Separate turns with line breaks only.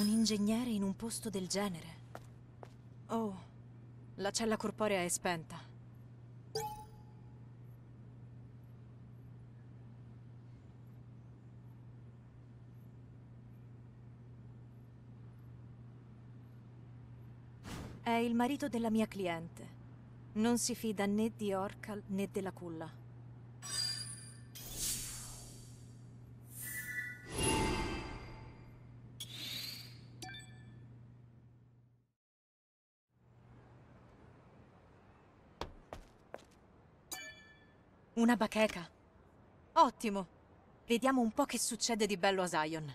Un ingegnere in un posto del genere. Oh, la cella corporea è spenta. È il marito della mia cliente. Non si fida né di Orcal né della culla. Una bacheca. Ottimo. Vediamo un po' che succede di bello a Zion.